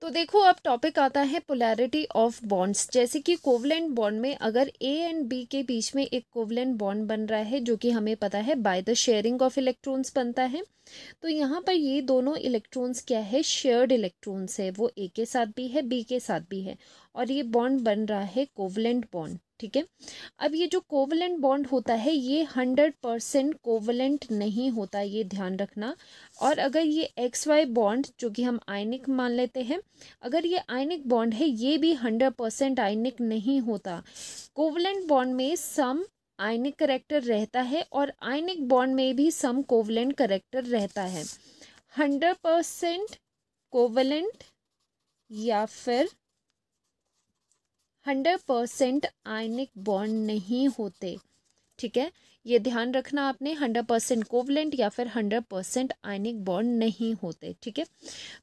तो देखो अब टॉपिक आता है पोलैरिटी ऑफ बॉन्ड्स जैसे कि कोवलेंट बॉन्ड में अगर ए एंड बी के बीच में एक कोवलेंट बॉन्ड बन रहा है जो कि हमें पता है by the sharing of electrons बनता है तो यहाँ पर ये दोनों इलेक्ट्रॉन्स क्या है शेयर्ड इलेक्ट्रॉन्स है वो ए के साथ भी है बी के साथ भी है और ये बॉन्ड बन रहा है कोवलेंट बॉन्ड ठीक है अब ये जो कोवलेंट बॉन्ड होता है ये हंड्रेड परसेंट कोवलेंट नहीं होता ये ध्यान रखना और अगर ये एक्स वाई बॉन्ड जो कि हम आयनिक मान लेते हैं अगर ये आयनिक बॉन्ड है ये भी हंड्रेड परसेंट आयनिक नहीं होता कोवलेंट बॉन्ड में सम आयनिक करेक्टर रहता है और आयनिक बॉन्ड में भी सम कोवलेंट करेक्टर रहता है हंड्रेड परसेंट कोवलेंट या फिर हंड्रेड परसेंट आयनिक बॉन्ड नहीं होते ठीक है ये ध्यान रखना आपने हंड्रेड परसेंट कोवलेंट या फिर हंड्रेड परसेंट आयनिक बॉन्ड नहीं होते ठीक है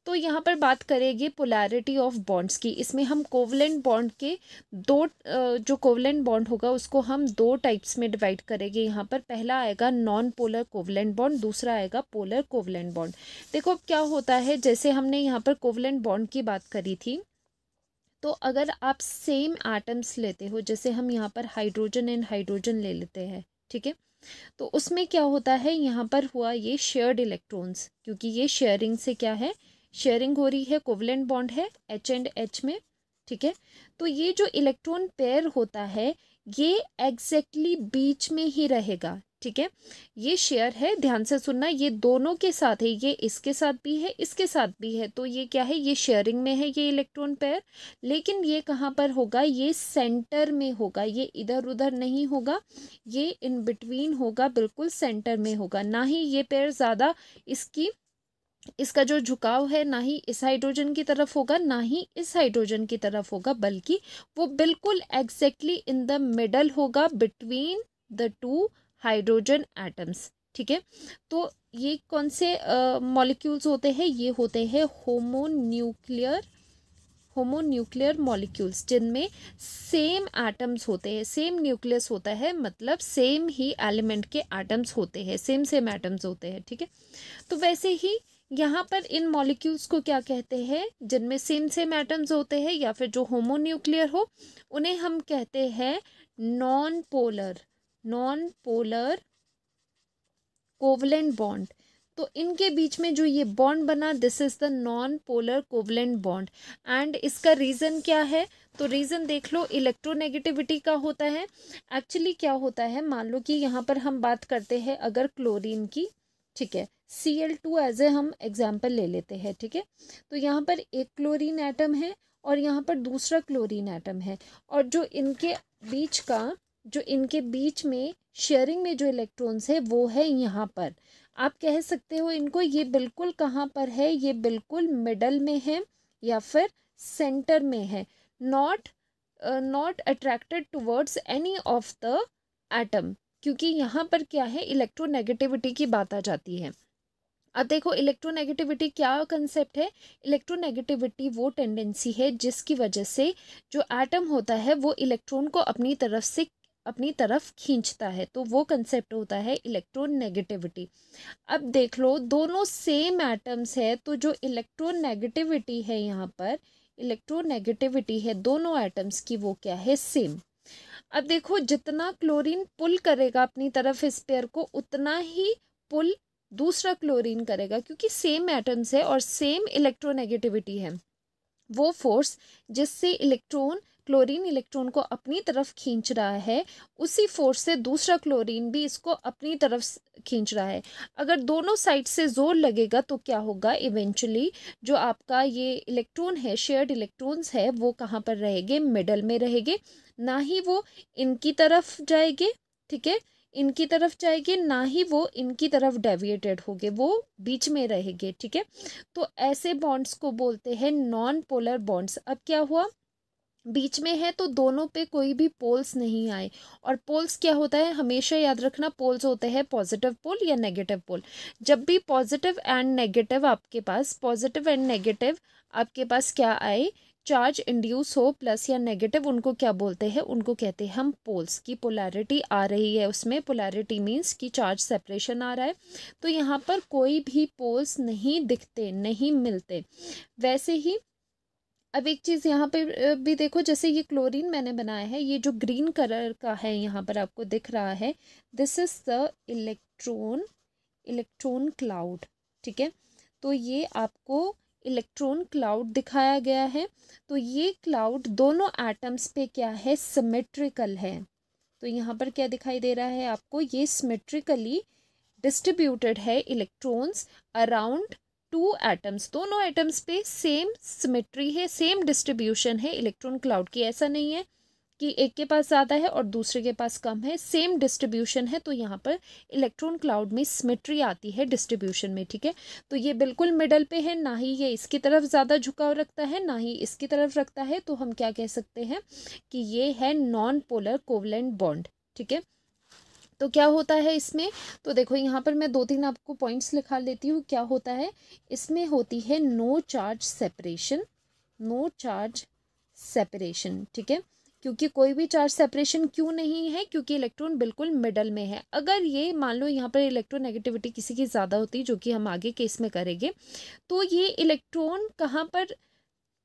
तो यहाँ पर बात करेंगे पोलैरिटी ऑफ बॉन्ड्स की इसमें हम कोवलेंट बॉन्ड के दो जो कोवलेंट बॉन्ड होगा उसको हम दो टाइप्स में डिवाइड करेंगे यहाँ पर पहला आएगा नॉन पोलर कोवलेंट बॉन्ड दूसरा आएगा पोलर कोवलेंट बॉन्ड देखो अब क्या होता है जैसे हमने यहाँ पर कोवलेंट बॉन्ड की बात करी थी तो अगर आप सेम आटम्स लेते हो जैसे हम यहाँ पर हाइड्रोजन एंड हाइड्रोजन ले लेते हैं ठीक है तो उसमें क्या होता है यहाँ पर हुआ ये शेयर्ड इलेक्ट्रॉन्स क्योंकि ये शेयरिंग से क्या है शेयरिंग हो रही है कोवलेंट बॉन्ड है एच एंड एच में ठीक है तो ये जो इलेक्ट्रॉन पेयर होता है ये एग्जैक्टली exactly बीच में ही रहेगा ठीक है ये शेयर है ध्यान से सुनना ये दोनों के साथ है ये इसके साथ भी है इसके साथ भी है तो ये क्या है ये शेयरिंग में है ये इलेक्ट्रॉन पेयर लेकिन ये कहाँ पर होगा ये सेंटर में होगा ये इधर उधर नहीं होगा ये इन बिटवीन होगा बिल्कुल सेंटर में होगा ना ही ये पेयर ज़्यादा इसकी इसका जो झुकाव है ना ही इस हाइड्रोजन की तरफ होगा ना ही इस हाइड्रोजन की तरफ होगा बल्कि वो बिल्कुल एग्जैक्टली इन द मिडल होगा between the two hydrogen atoms ठीक है तो ये कौन से मॉलिक्यूल्स uh, होते हैं ये होते हैं होमोन्यूक्लियर होमोन्यूक्लियर मॉलिक्यूल्स जिनमें सेम एटम्स होते हैं सेम न्यूक्लियस होता है मतलब सेम ही एलिमेंट के एटम्स होते हैं सेम सेम एटम्स होते हैं ठीक है तो वैसे ही यहाँ पर इन मॉलिक्यूल्स को क्या कहते हैं जिनमें सेम सेम एटम्स होते हैं या फिर जो होमोन्यूक्लियर हो उन्हें हम कहते हैं non polar non polar covalent bond तो इनके बीच में जो ये बॉन्ड बना this is the non polar covalent bond and इसका रीज़न क्या है तो रीज़न देख लो इलेक्ट्रोनेगेटिविटी का होता है एक्चुअली क्या होता है मान लो कि यहाँ पर हम बात करते हैं अगर क्लोरीन की ठीक है C L two as a हम एग्जाम्पल ले लेते हैं ठीक है ठीके? तो यहाँ पर एक क्लोरीन एटम है और यहाँ पर दूसरा क्लोरीन एटम है और जो इनके बीच का जो इनके बीच में शेयरिंग में जो इलेक्ट्रॉन्स है वो है यहाँ पर आप कह सकते हो इनको ये बिल्कुल कहाँ पर है ये बिल्कुल मिडल में है या फिर सेंटर में है not not attracted towards any of the atom क्योंकि यहाँ पर क्या है इलेक्ट्रोनेगेटिविटी की बात आ जाती है अब देखो इलेक्ट्रोनेगेटिविटी क्या कंसेप्ट है इलेक्ट्रोनेगेटिविटी वो टेंडेंसी है जिसकी वजह से जो एटम होता है वो इलेक्ट्रॉन को अपनी तरफ से अपनी तरफ खींचता है तो वो कंसेप्ट होता है इलेक्ट्रोनेगेटिविटी अब देख लो दोनों सेम एटम्स है तो जो इलेक्ट्रोनेगेटिविटी है यहाँ पर इलेक्ट्रोनेगेटिविटी है दोनों एटम्स की वो क्या है सेम अब देखो जितना क्लोरीन पुल करेगा अपनी तरफ इस पेयर को उतना ही पुल दूसरा क्लोरीन करेगा क्योंकि सेम एटम्स है और सेम इलेक्ट्रोनेगेटिविटी है वो फोर्स जिससे इलेक्ट्रॉन क्लोरीन इलेक्ट्रॉन को अपनी तरफ खींच रहा है उसी फोर्स से दूसरा क्लोरीन भी इसको अपनी तरफ खींच रहा है अगर दोनों साइड से जोर लगेगा तो क्या होगा इवेंचुअली जो आपका ये इलेक्ट्रॉन है शेयर्ड इलेक्ट्रॉन्स है वो कहाँ पर रहेंगे मिडल में रहेंगे ना ही वो इनकी तरफ जाएंगे ठीक है इनकी तरफ जाएंगे ना ही वो इनकी तरफ डेविएटेड होंगे वो बीच में रहेंगे ठीक है तो ऐसे बॉन्ड्स को बोलते हैं नॉन पोलर बॉन्ड्स अब क्या हुआ बीच में है तो दोनों पे कोई भी पोल्स नहीं आए और पोल्स क्या होता है हमेशा याद रखना पोल्स होते हैं पॉजिटिव पोल या नेगेटिव पोल जब भी पॉजिटिव एंड नेगेटिव आपके पास पॉजिटिव एंड नेगेटिव आपके पास क्या आए चार्ज इंड्यूस हो प्लस या नेगेटिव उनको क्या बोलते हैं उनको कहते हैं हम पोल्स की पोलैरिटी आ रही है उसमें पोलैरिटी मीन्स कि चार्ज सेपरेशन आ रहा है तो यहाँ पर कोई भी पोल्स नहीं दिखते नहीं मिलते वैसे ही अब एक चीज़ यहाँ पे भी देखो जैसे ये क्लोरीन मैंने बनाया है ये जो ग्रीन कलर का है यहाँ पर आपको दिख रहा है this is the electron electron cloud ठीक है तो ये आपको इलेक्ट्रॉन क्लाउड दिखाया गया है तो ये क्लाउड दोनों एटम्स पे क्या है सिमेट्रिकल है तो यहाँ पर क्या दिखाई दे रहा है आपको ये सिमेट्रिकली डिस्ट्रीब्यूटेड है इलेक्ट्रॉन्स अराउंड टू एटम्स दोनों एटम्स पे सेम सिमेट्री है सेम डिस्ट्रीब्यूशन है इलेक्ट्रॉन क्लाउड की ऐसा नहीं है कि एक के पास ज़्यादा है और दूसरे के पास कम है सेम डिस्ट्रीब्यूशन है तो यहाँ पर इलेक्ट्रॉन क्लाउड में सिमेट्री आती है डिस्ट्रीब्यूशन में ठीक है तो ये बिल्कुल मिडल पे है ना ही ये इसकी तरफ ज़्यादा झुकाव रखता है ना ही इसकी तरफ रखता है तो हम क्या कह सकते हैं कि ये है नॉन पोलर कोवलेंट बॉन्ड ठीक है तो क्या होता है इसमें तो देखो यहाँ पर मैं दो तीन आपको पॉइंट्स लिखा लेती हूँ क्या होता है इसमें होती है no charge separation no charge separation ठीक है क्योंकि कोई भी चार्ज सेपरेशन क्यों नहीं है क्योंकि इलेक्ट्रॉन बिल्कुल मिडल में है अगर ये मान लो यहाँ पर इलेक्ट्रोनेगेटिविटी किसी की ज़्यादा होती जो कि हम आगे केस में करेंगे तो ये इलेक्ट्रॉन कहाँ पर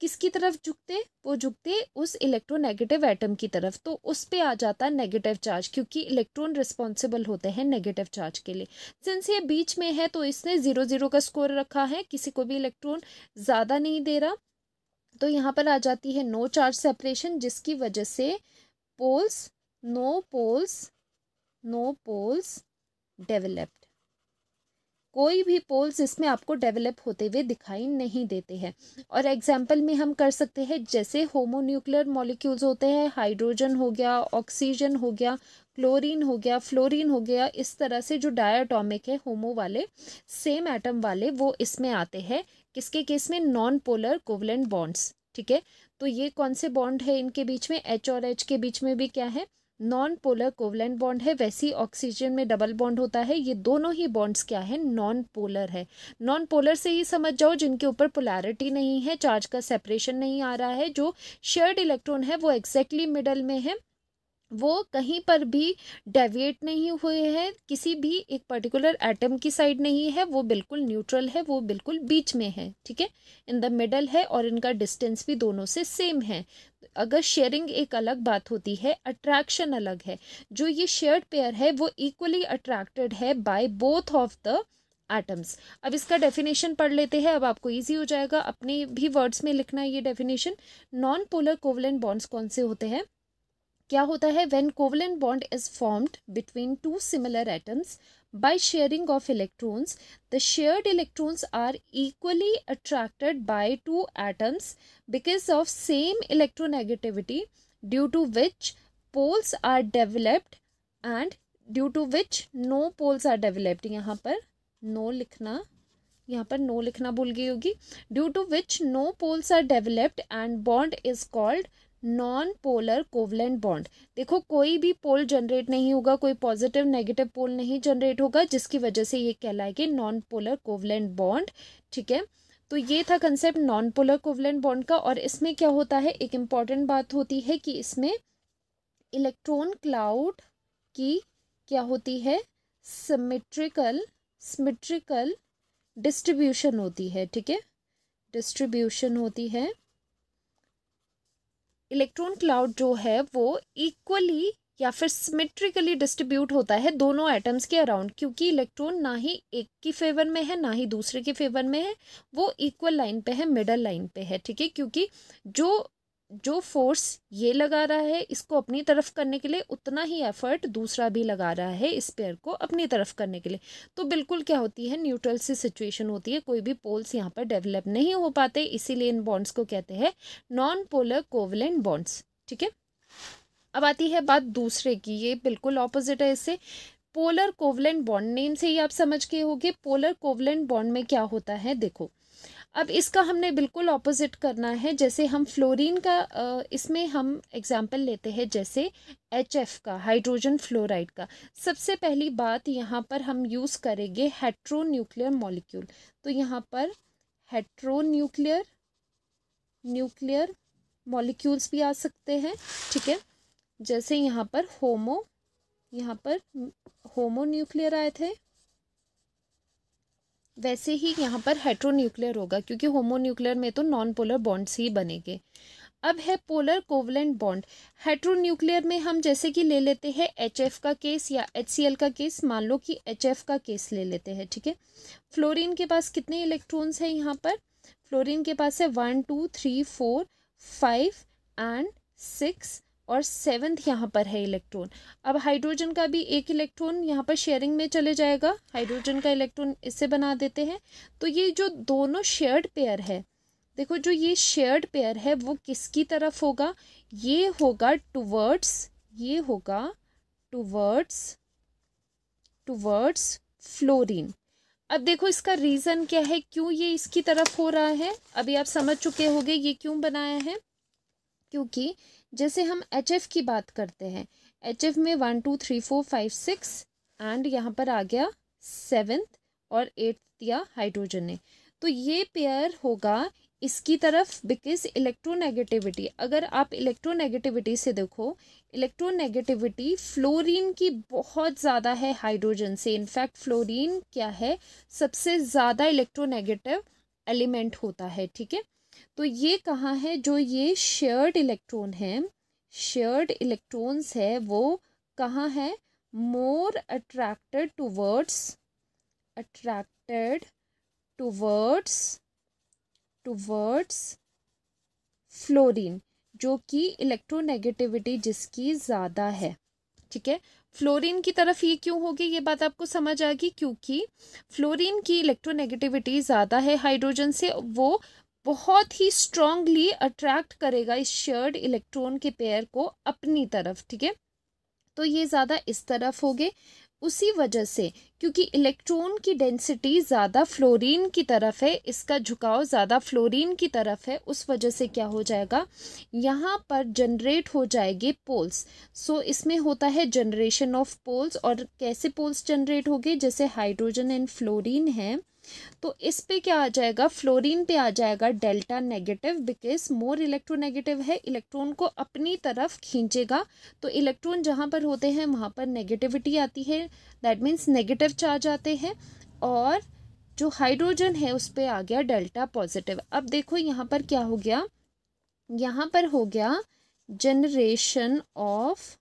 किसकी तरफ झुकते वो झुकते उस इलेक्ट्रोनेगेटिव एटम की तरफ तो उस पर आ जाता है नेगेटिव चार्ज क्योंकि इलेक्ट्रॉन रिस्पॉन्सिबल होते हैं नेगेटिव चार्ज के लिए सिंस ये बीच में है तो इसने ज़ीरो ज़ीरो का स्कोर रखा है किसी को भी इलेक्ट्रॉन ज़्यादा नहीं दे रहा तो यहाँ पर आ जाती है नो चार्ज सेपरेशन जिसकी वजह से poles no poles no poles develop कोई भी पोल्स इसमें आपको डेवलप होते हुए दिखाई नहीं देते हैं और एग्जाम्पल में हम कर सकते हैं जैसे होमोन्यूक्लियर मॉलिक्यूल्स होते हैं हाइड्रोजन हो गया ऑक्सीजन हो गया क्लोरीन हो गया फ्लोरीन हो गया इस तरह से जो डायाटॉमिक है होमो वाले सेम एटम वाले वो इसमें आते हैं किसके केस में नॉन पोलर कोवलेंट बॉन्ड्स ठीक है तो ये कौन से बॉन्ड है इनके बीच में एच और एच के बीच में भी क्या है नॉन पोलर कोवलेंट बॉन्ड है वैसी ऑक्सीजन में डबल बॉन्ड होता है ये दोनों ही बॉन्ड्स क्या है नॉन पोलर है नॉन पोलर से ही समझ जाओ जिनके ऊपर पोलैरिटी नहीं है चार्ज का सेपरेशन नहीं आ रहा है जो शेयर्ड इलेक्ट्रॉन है वो एक्जैक्टली exactly मिडल में है वो कहीं पर भी डेविएट नहीं हुए हैं किसी भी एक पर्टिकुलर एटम की साइड नहीं है वो बिल्कुल न्यूट्रल है वो बिल्कुल बीच में है ठीक है इन द मिडल है और इनका डिस्टेंस भी दोनों से सेम है अगर शेयरिंग एक अलग बात होती है अट्रैक्शन अलग है जो ये शेयर्ड पेयर है वो इक्वली अट्रैक्टेड है by both of the atoms अब इसका डेफिनेशन पढ़ लेते हैं अब आपको इजी हो जाएगा अपने भी वर्ड्स में लिखना है ये definition non polar covalent bonds कौन से होते हैं क्या होता है when covalent bond is formed between two similar atoms by sharing of electrons the shared electrons are equally attracted by two atoms because of same electronegativity due to which poles are developed and due to which no poles are developed यहाँ पर no लिखना यहाँ पर no लिखना भूल गई होगी due to which no poles are developed and bond is called non polar covalent bond देखो कोई भी पोल जनरेट नहीं होगा कोई पॉजिटिव नेगेटिव पोल नहीं जनरेट होगा जिसकी वजह से ये कहलाएगी नॉन पोलर कोवलेंट बॉन्ड ठीक है तो ये था concept non polar covalent bond का और इसमें क्या होता है एक इम्पॉर्टेंट बात होती है कि इसमें इलेक्ट्रॉन क्लाउड की क्या होती है सिमेट्रिकल सिमेट्रिकल डिस्ट्रीब्यूशन होती है ठीक है डिस्ट्रीब्यूशन होती है इलेक्ट्रॉन क्लाउड जो है वो इक्वली या फिर सिमेट्रिकली डिस्ट्रीब्यूट होता है दोनों एटम्स के अराउंड क्योंकि इलेक्ट्रॉन ना ही एक की फेवर में है ना ही दूसरे के फेवर में है वो इक्वल लाइन पे है मिडल लाइन पे है ठीक है क्योंकि जो जो फोर्स ये लगा रहा है इसको अपनी तरफ करने के लिए उतना ही एफर्ट दूसरा भी लगा रहा है इस पेयर को अपनी तरफ करने के लिए तो बिल्कुल क्या होती है न्यूट्रल सी सिचुएशन होती है कोई भी पोल्स यहाँ पर डेवलप नहीं हो पाते इसीलिए इन बॉन्ड्स को कहते हैं नॉन पोलर कोवलेंट बॉन्ड्स ठीक है अब आती है बात दूसरे की ये बिल्कुल ऑपोजिट है इससे पोलर कोवलेंट बॉन्ड नेम से ही आप समझ के होगे पोलर कोवलेंट बॉन्ड में क्या होता है देखो अब इसका हमने बिल्कुल ऑपोजिट करना है जैसे हम फ्लोरीन का इसमें हम एग्जाम्पल लेते हैं जैसे एच एफ का हाइड्रोजन फ्लोराइड का सबसे पहली बात यहाँ पर हम यूज़ करेंगे हेट्रोन्यूक्लियर मॉलिक्यूल तो यहाँ पर हेट्रोन्यूक्लियर न्यूक्लियर मॉलिक्यूल्स भी आ सकते हैं ठीक है जैसे यहाँ पर होमो यहाँ पर होमो न्यूक्लियर आए थे वैसे ही यहाँ पर हेट्रोन्यूक्लियर होगा क्योंकि होमोन्यूक्लियर में तो नॉन पोलर बॉन्ड्स ही बनेंगे अब है पोलर कोवलेंट बॉन्ड हेट्रोन्यूक्लियर में हम जैसे कि ले लेते हैं एच का केस या एच का केस मान लो कि एच का केस ले लेते हैं ठीक है फ्लोरिन के पास कितने इलेक्ट्रॉन्स हैं यहाँ पर फ्लोरिन के पास है one two three four five and six और सेवन्थ यहाँ पर है इलेक्ट्रॉन अब हाइड्रोजन का भी एक इलेक्ट्रॉन यहाँ पर शेयरिंग में चले जाएगा हाइड्रोजन का इलेक्ट्रॉन इससे बना देते हैं तो ये जो दोनों शेयर्ड पेयर है देखो जो ये शेयर्ड पेयर है वो किसकी तरफ होगा ये होगा टूवर्ड्स ये होगा टूवर्ड्स टूवर्ड्स फ्लोरिन अब देखो इसका रीज़न क्या है क्यों ये इसकी तरफ हो रहा है अभी आप समझ चुके होंगे ये क्यों बनाया है क्योंकि जैसे हम एच की बात करते हैं एच में one two three four five six and यहाँ पर आ गया सेवेंथ और एट्थ दिया हाइड्रोजन ने तो ये पेयर होगा इसकी तरफ बिकॉज इलेक्ट्रोनेगेटिविटी अगर आप इलेक्ट्रोनेगेटिविटी से देखो इलेक्ट्रोनेगेटिविटी फ्लोरीन की बहुत ज़्यादा है हाइड्रोजन से इनफैक्ट फ्लोरीन क्या है सबसे ज़्यादा इलेक्ट्रोनेगेटिव एलिमेंट होता है ठीक है तो ये कहाँ है जो ये शेयर्ड इलेक्ट्रॉन है शेयर्ड इलेक्ट्रॉन्स है वो कहाँ है more attracted towards attracted towards towards fluorine जो कि इलेक्ट्रोनेगेटिविटी जिसकी ज़्यादा है ठीक है फ्लोरीन की तरफ ये क्यों होगी ये बात आपको समझ आएगी क्योंकि फ्लोरीन की इलेक्ट्रोनेगेटिविटी ज़्यादा है हाइड्रोजन से वो बहुत ही स्ट्रांगली अट्रैक्ट करेगा इस शेयर्ड इलेक्ट्रॉन के पेयर को अपनी तरफ ठीक है तो ये ज़्यादा इस तरफ हो गए उसी वजह से क्योंकि इलेक्ट्रॉन की डेंसिटी ज़्यादा फ्लोरीन की तरफ है इसका झुकाव ज़्यादा फ्लोरीन की तरफ है उस वजह से क्या हो जाएगा यहाँ पर जनरेट हो जाएंगे पोल्स सो so, इसमें होता है जनरेशन ऑफ पोल्स और कैसे पोल्स जनरेट हो गए जैसे हाइड्रोजन एंड फ्लोरीन है तो इस पे क्या आ जाएगा फ्लोरीन पे आ जाएगा delta negative because more electronegative है इलेक्ट्रॉन को अपनी तरफ खींचेगा तो इलेक्ट्रॉन जहाँ पर होते हैं वहाँ पर नेगेटिविटी आती है दैट मीन्स नेगेटिव चर्च आ जाते हैं और जो हाइड्रोजन है उस पर आ गया डेल्टा पॉजिटिव अब देखो यहाँ पर क्या हो गया यहाँ पर हो गया generation of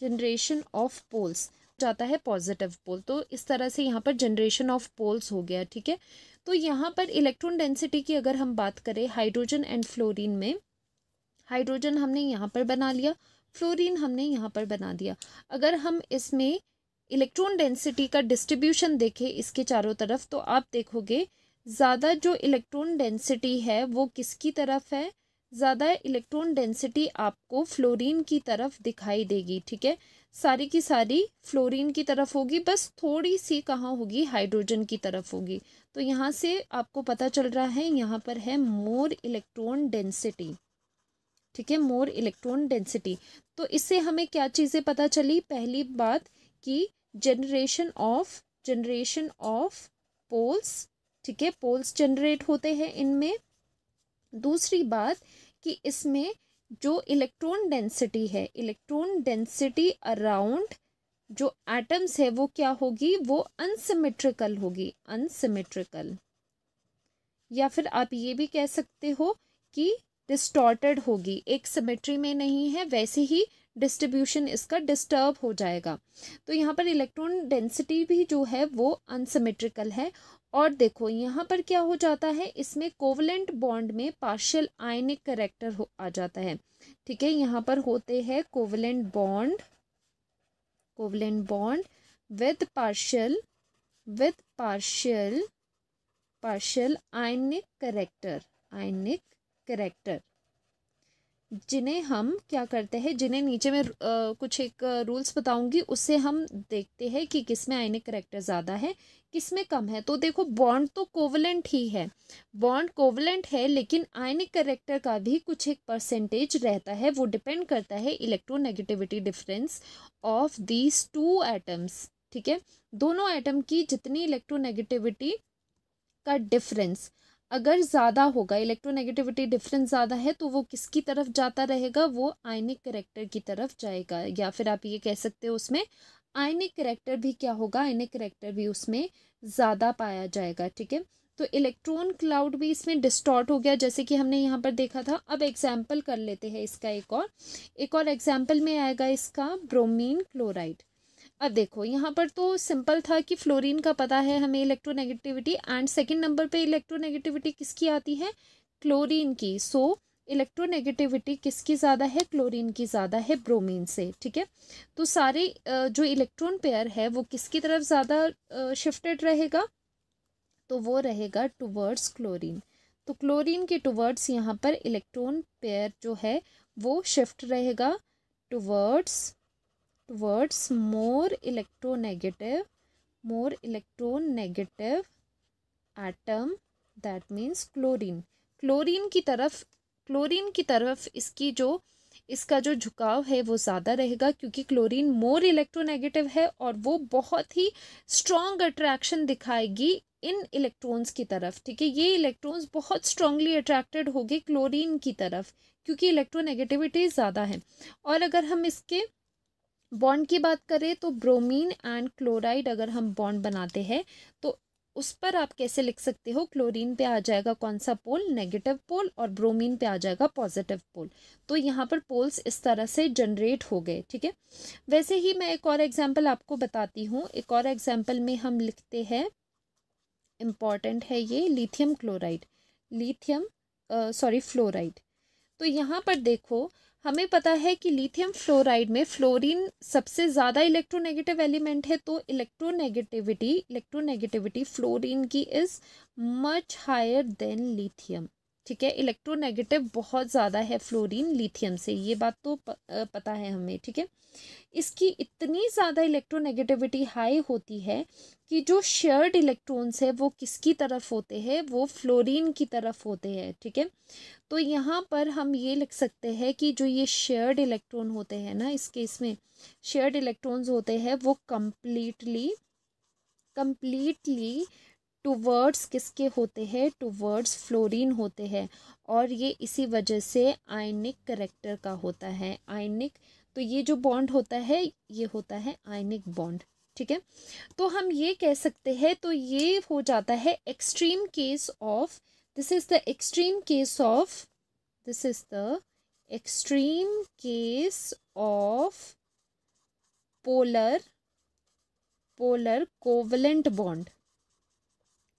generation of poles जाता है पॉजिटिव पोल तो इस तरह से यहाँ पर जनरेशन ऑफ पोल्स हो गया ठीक है तो यहाँ पर इलेक्ट्रॉन डेंसिटी की अगर हम बात करें हाइड्रोजन एंड फ्लोरीन में हाइड्रोजन हमने यहाँ पर बना लिया फ्लोरीन हमने यहाँ पर बना दिया अगर हम इसमें इलेक्ट्रॉन डेंसिटी का डिस्ट्रीब्यूशन देखें इसके चारों तरफ तो आप देखोगे ज़्यादा जो इलेक्ट्रॉन डेंसिटी है वो किसकी तरफ है ज़्यादा इलेक्ट्रॉन डेंसिटी आपको फ्लोरीन की तरफ दिखाई देगी ठीक है सारी की सारी फ्लोरीन की तरफ होगी बस थोड़ी सी कहाँ होगी हाइड्रोजन की तरफ होगी तो यहाँ से आपको पता चल रहा है यहाँ पर है मोर इलेक्ट्रॉन डेंसिटी ठीक है मोर इलेक्ट्रॉन डेंसिटी तो इससे हमें क्या चीज़ें पता चली पहली बात कि generation of generation of poles ठीक है पोल्स जनरेट होते हैं इनमें दूसरी बात कि इसमें जो इलेक्ट्रॉन डेंसिटी है इलेक्ट्रॉन डेंसिटी अराउंड जो एटम्स है वो क्या होगी वो अनसिमेट्रिकल होगी अनसिमेट्रिकल या फिर आप ये भी कह सकते हो कि डिस्टॉर्टेड होगी एक सिमेट्री में नहीं है वैसे ही डिस्ट्रीब्यूशन इसका डिस्टर्ब हो जाएगा तो यहाँ पर इलेक्ट्रॉन डेंसिटी भी जो है वो अनसिमेट्रिकल है और देखो यहाँ पर क्या हो जाता है इसमें कोवलेंट बॉन्ड में पार्शियल आयनिक करेक्टर हो आ जाता है ठीक है यहाँ पर होते हैं covalent bond covalent bond with partial with partial partial ionic character ionic character जिन्हें हम क्या करते हैं जिन्हें नीचे में आ, कुछ एक रूल्स बताऊंगी उससे हम देखते हैं कि किस में आयनिक करेक्टर ज़्यादा है किस में कम है तो देखो बॉन्ड तो कोवलेंट ही है बॉन्ड कोवलेंट है लेकिन आयनिक करेक्टर का भी कुछ एक परसेंटेज रहता है वो डिपेंड करता है electronegativity difference of these two atoms ठीक है दोनों एटम की जितनी इलेक्ट्रोनेगेटिविटी का डिफरेंस अगर ज़्यादा होगा इलेक्ट्रोनेगेटिविटी डिफरेंस ज़्यादा है तो वो किसकी तरफ जाता रहेगा वो आयनिक करेक्टर की तरफ जाएगा या फिर आप ये कह सकते हो उसमें आयनिक करेक्टर भी क्या होगा आयनिक करेक्टर भी उसमें ज़्यादा पाया जाएगा ठीक है तो इलेक्ट्रॉन क्लाउड भी इसमें डिस्टॉर्ट हो गया जैसे कि हमने यहाँ पर देखा था अब एग्जाम्पल कर लेते हैं इसका एक और एक और एग्जाम्पल में आएगा इसका ब्रोमीन क्लोराइड अब देखो यहाँ पर तो सिंपल था कि फ्लोरीन का पता है हमें इलेक्ट्रोनेगेटिविटी एंड सेकंड नंबर पे इलेक्ट्रोनेगेटिविटी किसकी आती है क्लोरीन की सो so, इलेक्ट्रोनेगेटिविटी किसकी ज़्यादा है क्लोरीन की ज़्यादा है ब्रोमीन से ठीक है तो सारे जो इलेक्ट्रॉन पेयर है वो किसकी तरफ ज़्यादा शिफ्टेड रहेगा तो वो रहेगा टुवर्ड्स क्लोरीन तो क्लोरीन के टुवर्ड्स यहाँ पर इलेक्ट्रॉन पेयर जो है वो शिफ्ट रहेगा towards towards more electronegative more electronegative atom that means chlorine chlorine की तरफ क्लोरीन की तरफ इसकी जो इसका जो झुकाव है वो ज़्यादा रहेगा क्योंकि क्लोरीन मोर इलेक्ट्रोनेगेटिव है और वो बहुत ही स्ट्रॉन्ग अट्रैक्शन दिखाएगी इन इलेक्ट्रॉन्स की तरफ ठीक है ये इलेक्ट्रॉन्स बहुत स्ट्रांगली अट्रैक्टेड होंगे क्लोरीन की तरफ क्योंकि इलेक्ट्रोनेगेटिविटी ज़्यादा है और अगर हम इसके बॉन्ड की बात करें तो ब्रोमीन एंड क्लोराइड अगर हम बॉन्ड बनाते हैं तो उस पर आप कैसे लिख सकते हो क्लोरीन पे आ जाएगा कौन सा पोल नेगेटिव पोल और ब्रोमीन पे आ जाएगा पॉजिटिव पोल तो यहाँ पर पोल्स इस तरह से जनरेट हो गए ठीक है वैसे ही मैं एक और एग्जाम्पल आपको बताती हूँ एक और एग्जाम्पल में हम लिखते हैं इम्पॉर्टेंट है ये lithium chloride lithium sorry fluoride तो यहाँ पर देखो हमें पता है कि लिथियम फ्लोराइड में फ्लोरीन सबसे ज़्यादा इलेक्ट्रोनेगेटिव एलिमेंट है तो इलेक्ट्रोनेगेटिविटी इलेक्ट्रोनेगेटिविटी फ्लोरीन की is much higher than lithium ठीक है इलेक्ट्रोनेगेटिव बहुत ज़्यादा है फ्लोरीन लिथियम से ये बात तो पता है हमें ठीक है इसकी इतनी ज़्यादा इलेक्ट्रोनेगेटिविटी हाई होती है कि जो शेयर्ड इलेक्ट्रॉन्स है वो किसकी तरफ होते हैं वो फ्लोरीन की तरफ होते हैं ठीक है थीके? तो यहाँ पर हम ये लिख सकते हैं कि जो ये शेयर्ड इलेक्ट्रॉन होते हैं ना इस केस में शेयर्ड इलेक्ट्रॉन्स होते हैं वो कम्प्लीटली कम्प्लीटली टू वर्ड्स किसके होते हैं टू वर्ड्स फ्लोरीन होते हैं और ये इसी वजह से आयनिक करेक्टर का होता है आयनिक तो ये जो बॉन्ड होता है ये होता है आयनिक बॉन्ड ठीक है तो हम ये कह सकते हैं तो ये हो जाता है extreme case of this is the extreme case of this is the extreme case of polar polar covalent bond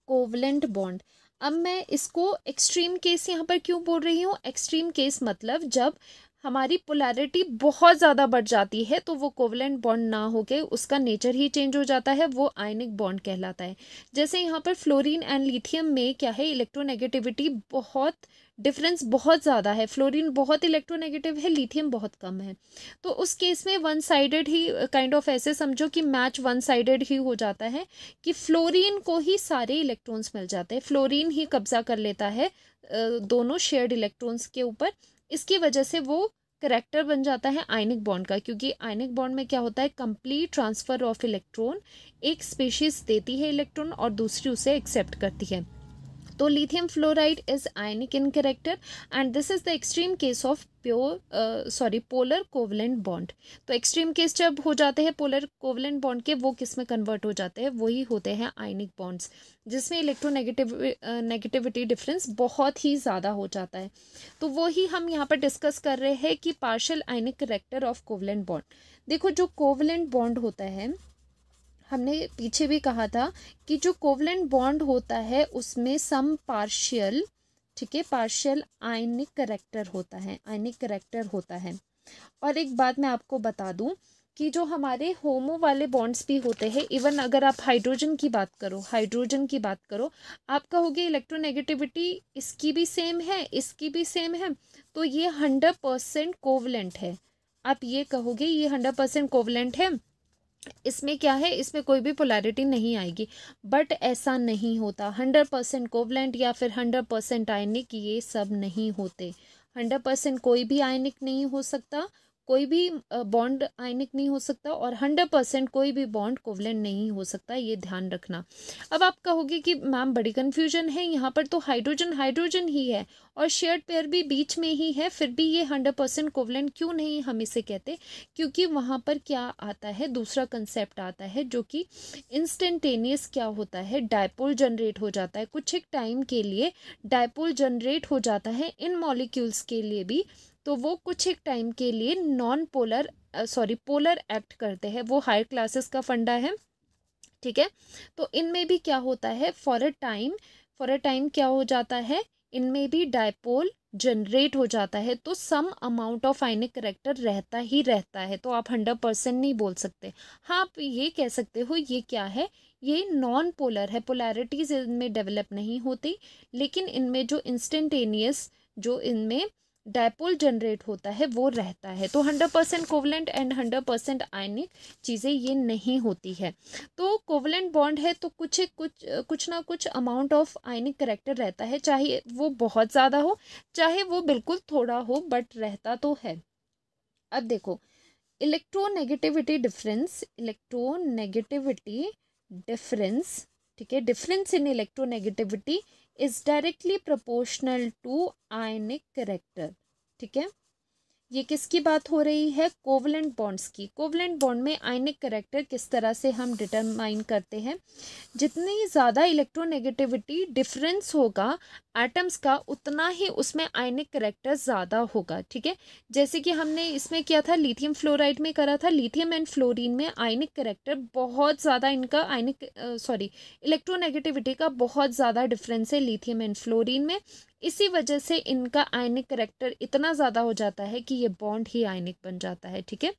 covalent bond अब मैं इसको एक्सट्रीम केस यहाँ पर क्यों बोल रही हूँ एक्सट्रीम केस मतलब जब हमारी पोलैरिटी बहुत ज़्यादा बढ़ जाती है तो वो कोवलेंट बॉन्ड ना होके उसका नेचर ही चेंज हो जाता है वो आयनिक बॉन्ड कहलाता है जैसे यहाँ पर फ्लोरीन एंड लिथियम में क्या है इलेक्ट्रोनेगेटिविटी बहुत डिफरेंस बहुत ज़्यादा है फ्लोरीन बहुत इलेक्ट्रोनेगेटिव है लिथियम बहुत कम है तो उस केस में वन साइडेड ही काइंड uh, ऑफ ऐसे समझो कि मैच वन साइडेड ही हो जाता है कि फ्लोरीन को ही सारे इलेक्ट्रॉन्स मिल जाते हैं फ्लोरीन ही कब्जा कर लेता है uh, दोनों शेयर्ड इलेक्ट्रॉन्स के ऊपर इसकी वजह से वो करेक्टर बन जाता है आयनिक बॉन्ड का क्योंकि आयनिक बॉन्ड में क्या होता है कंप्लीट ट्रांसफ़र ऑफ इलेक्ट्रॉन एक स्पेशीज देती है इलेक्ट्रॉन और दूसरी उसे एक्सेप्ट करती है तो lithium fluoride is ionic in character and this is the extreme case of pure sorry polar covalent bond तो एक्सट्रीम केस जब हो जाते हैं पोलर कोवलेंट बॉन्ड के वो किस में कन्वर्ट हो जाते हैं वही होते हैं आयनिक बॉन्ड्स जिसमें इलेक्ट्रोनेगेटिव नेगेटिविटी डिफरेंस बहुत ही ज़्यादा हो जाता है तो वही हम यहाँ पर डिस्कस कर रहे हैं कि partial ionic character of covalent bond देखो जो कोवलेंट बॉन्ड होता है हमने पीछे भी कहा था कि जो कोवलेंट बॉन्ड होता है उसमें सम पार्शियल ठीक है पार्शियल आयनिक करेक्टर होता है आयनिक करेक्टर होता है और एक बात मैं आपको बता दूं कि जो हमारे होमो वाले बॉन्ड्स भी होते हैं इवन अगर आप हाइड्रोजन की बात करो हाइड्रोजन की बात करो आप कहोगे इलेक्ट्रोनेगेटिविटी इसकी भी सेम है इसकी भी सेम है तो ये हंड्रेड परसेंट कोवलेंट है आप ये कहोगे ये हंड्रेड परसेंट कोवलेंट है इसमें क्या है इसमें कोई भी पोलैरिटी नहीं आएगी बट ऐसा नहीं होता हंड्रेड परसेंट कोवलेंट या फिर हंड्रेड परसेंट आयनिक ये सब नहीं होते हंड्रेड परसेंट कोई भी आयनिक नहीं हो सकता कोई भी बॉन्ड आयनिक नहीं हो सकता और हंड्रेड परसेंट कोई भी बॉन्ड कोवलेंट नहीं हो सकता ये ध्यान रखना अब आप कहोगे कि मैम बड़ी कन्फ्यूजन है यहाँ पर तो हाइड्रोजन हाइड्रोजन ही है और शेयर्ड पेयर भी बीच में ही है फिर भी ये हंड्रेड परसेंट कोवलेंट क्यों नहीं हम इसे कहते क्योंकि वहाँ पर क्या आता है दूसरा कंसेप्ट आता है जो कि इंस्टेंटेनियस क्या होता है डायपोल जनरेट हो जाता है कुछ एक टाइम के लिए डायपोल जनरेट हो जाता है इन मॉलिक्यूल्स के लिए भी तो वो कुछ एक टाइम के लिए non polar sorry polar act करते हैं वो हायर क्लासेस का फंडा है ठीक है तो इनमें भी क्या होता है for a time for a time क्या हो जाता है इनमें भी डायपोल जनरेट हो जाता है तो some amount of ionic character रहता ही रहता है तो आप हंड्रेड परसेंट नहीं बोल सकते हाँ आप ये कह सकते हो ये क्या है ये नॉन पोलर है पोलैरिटीज़ इनमें डेवलप नहीं होती लेकिन इनमें जो इंस्टेंटेनियस जो इनमें डायपोल जनरेट होता है वो रहता है तो hundred percent covalent and hundred percent ionic चीज़ें ये नहीं होती है तो कोवलेंट बॉन्ड है तो कुछ कुछ कुछ ना कुछ अमाउंट ऑफ आयनिक करेक्टर रहता है चाहे वो बहुत ज़्यादा हो चाहे वो बिल्कुल थोड़ा हो बट रहता तो है अब देखो इलेक्ट्रोनेगेटिविटी डिफरेंस इलेक्ट्रोनेगेटिविटी डिफरेंस ठीक है difference in electronegativity is directly proportional to ionic character ठीक है ये किसकी बात हो रही है कोवलेंट बॉन्ड्स की कोवलेंट बॉन्ड में आयनिक करेक्टर किस तरह से हम डिटरमाइन करते हैं जितनी ज़्यादा इलेक्ट्रोनेगेटिविटी डिफरेंस होगा एटम्स का उतना ही उसमें आयनिक करेक्टर ज़्यादा होगा ठीक है जैसे कि हमने इसमें किया था लिथियम फ्लोराइड में करा था लिथियम एंड फ्लोरिन में आयनिक करेक्टर बहुत ज़्यादा इनका आयनिक सॉरी इलेक्ट्रोनेगेटिविटी का बहुत ज़्यादा डिफरेंस है लिथियम एंड फ्लोरिन में इसी वजह से इनका आयनिक करेक्टर इतना ज़्यादा हो जाता है कि ये बॉन्ड ही आयनिक बन जाता है ठीक है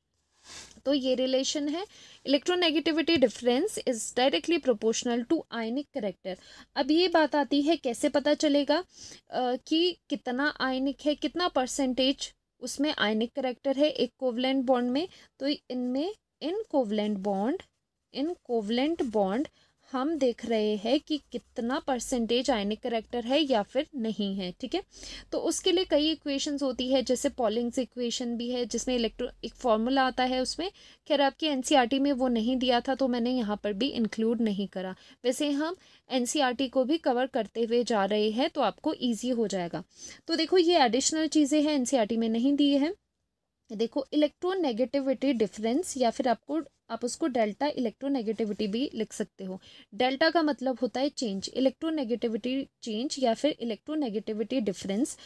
तो ये रिलेशन है electronegativity difference is directly proportional to ionic character अब ये बात आती है कैसे पता चलेगा आ, कि कितना आयनिक है कितना परसेंटेज उसमें आयनिक करेक्टर है एक कोवलेंट बॉन्ड में तो इनमें इन कोवलेंट बॉन्ड इन कोवलेंट बॉन्ड हम देख रहे हैं कि कितना परसेंटेज आयनिक करेक्टर है या फिर नहीं है ठीक है तो उसके लिए कई इक्वेशंस होती है जैसे पॉलिंग्स इक्वेशन भी है जिसमें इलेक्ट्रो एक फॉर्मूला आता है उसमें खैर आपके एन e में वो नहीं दिया था तो मैंने यहाँ पर भी इंक्लूड नहीं करा वैसे हम एन e को भी कवर करते हुए जा रहे हैं तो आपको ईजी हो जाएगा तो देखो ये एडिशनल चीज़ें हैं एन e में नहीं दी है देखो इलेक्ट्रोनेगेटिविटी डिफरेंस या फिर आपको आप उसको डेल्टा इलेक्ट्रोनेगेटिविटी भी लिख सकते हो डेल्टा का मतलब होता है चेंज इलेक्ट्रोनेगेटिविटी चेंज या फिर इलेक्ट्रोनेगेटिविटी डिफरेंस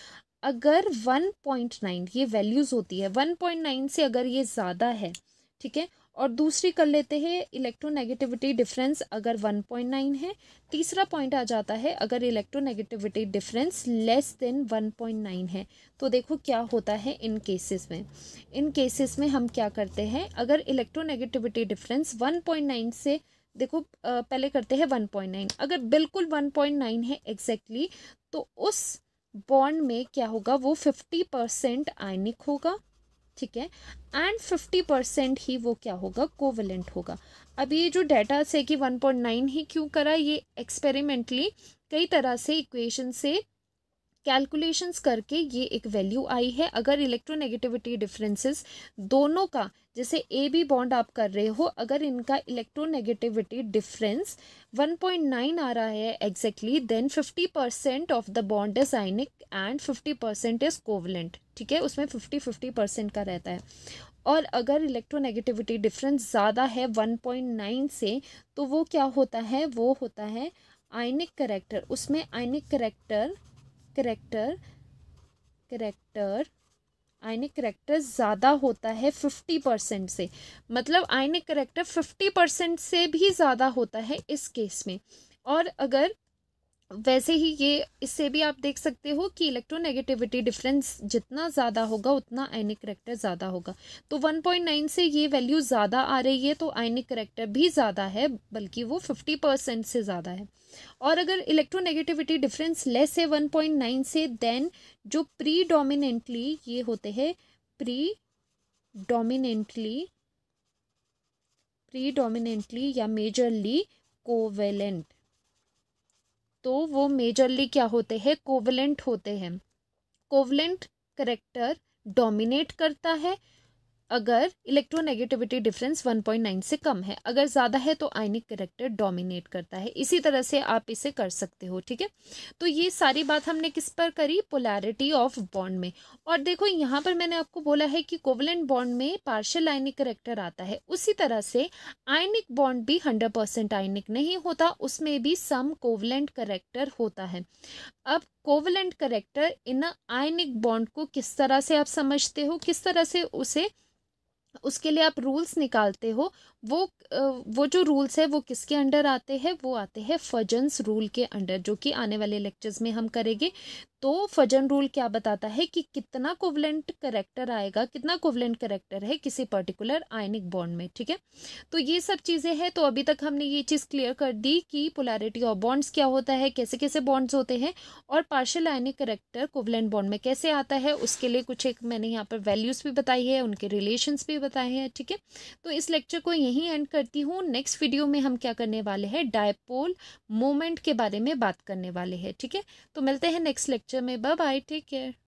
अगर वन पॉइंट नाइन ये वैल्यूज़ होती है वन पॉइंट नाइन से अगर ये ज़्यादा है ठीक है और दूसरी कर लेते हैं इलेक्ट्रोनेगेटिविटी डिफरेंस अगर 1.9 है तीसरा पॉइंट आ जाता है अगर इलेक्ट्रोनेगेटिविटी डिफरेंस लेस देन 1.9 है तो देखो क्या होता है इन केसेस में इन केसेस में हम क्या करते हैं अगर इलेक्ट्रोनेगेटिविटी डिफरेंस 1.9 से देखो पहले करते हैं 1.9 अगर बिल्कुल 1.9 है एग्जैक्टली exactly, तो उस बॉन्ड में क्या होगा वो 50 परसेंट आयनिक होगा ठीक है एंड फिफ्टी परसेंट ही वो क्या होगा कोवेलेंट होगा अब ये जो डाटा से कि वन पॉइंट नाइन ही क्यों करा ये एक्सपेरिमेंटली कई तरह से इक्वेशन से कैलकुलेशंस करके ये एक वैल्यू आई है अगर इलेक्ट्रोनेगेटिविटी डिफरेंसेस दोनों का जैसे ए बी बॉन्ड आप कर रहे हो अगर इनका इलेक्ट्रोनेगेटिविटी डिफरेंस 1.9 आ रहा है exactly then 50 percent of the bond is ionic and 50 percent is covalent ठीक है उसमें 50 50 परसेंट का रहता है और अगर इलेक्ट्रोनेगेटिविटी डिफरेंस ज़्यादा है 1.9 से तो वो क्या होता है वो होता है आइनिक करेक्टर उसमें ionic character character character ionic character ज़्यादा होता है फिफ्टी परसेंट से मतलब आयनिक करेक्टर फिफ्टी परसेंट से भी ज़्यादा होता है इस केस में और अगर वैसे ही ये इससे भी आप देख सकते हो कि इलेक्ट्रोनेगेटिविटी डिफरेंस जितना ज़्यादा होगा उतना आयनिक करेक्टर ज़्यादा होगा तो 1.9 से ये वैल्यू ज़्यादा आ रही है तो आयनिक करेक्टर भी ज़्यादा है बल्कि वो 50 परसेंट से ज़्यादा है और अगर इलेक्ट्रोनेगेटिविटी डिफरेंस लेस है वन से देन जो प्री डोमिनेंटली ये होते हैं प्री डोमिनेंटली प्री डोमिनेंटली या मेजरली कोवेलेंट तो वो मेजरली क्या होते हैं कोवलेंट होते हैं कोवलेंट करेक्टर डोमिनेट करता है अगर इलेक्ट्रोनेगेटिविटी डिफरेंस 1.9 से कम है अगर ज़्यादा है तो आयनिक करेक्टर डोमिनेट करता है इसी तरह से आप इसे कर सकते हो ठीक है तो ये सारी बात हमने किस पर करी पोलैरिटी ऑफ बॉन्ड में और देखो यहाँ पर मैंने आपको बोला है कि कोवलेंट बॉन्ड में पार्शल आयनिक करेक्टर आता है उसी तरह से आयनिक बॉन्ड भी हंड्रेड परसेंट आयनिक नहीं होता उसमें भी सम कोवलेंट करेक्टर होता है अब covalent character in ionic bond को किस तरह से आप समझते हो किस तरह से उसे उसके लिए आप रूल्स निकालते हो वो वो जो रूल्स है वो किसके अंडर आते हैं वो आते हैं फजन्स रूल के अंडर जो कि आने वाले लेक्चर्स में हम करेंगे तो फजन रूल क्या बताता है कि कितना कोवलेंट करेक्टर आएगा कितना कोवलेंट करेक्टर है किसी पर्टिकुलर आयनिक बॉन्ड में ठीक है तो ये सब चीज़ें हैं तो अभी तक हमने ये चीज़ क्लियर कर दी कि पोलैरिटी ऑफ बॉन्ड्स क्या होता है कैसे कैसे बॉन्ड्स होते हैं और partial ionic character covalent bond में कैसे आता है उसके लिए कुछ एक मैंने यहाँ पर वैल्यूज़ भी बताई है उनके रिलेशंस भी बताए हैं ठीक है तो इस लेक्चर को यहीं एंड करती हूँ नेक्स्ट वीडियो में हम क्या करने वाले हैं डायपोल मोमेंट के बारे में बात करने वाले हैं ठीक है तो मिलते हैं नेक्स्ट लेक्चर लेक्चर में बाय बाय टेक केयर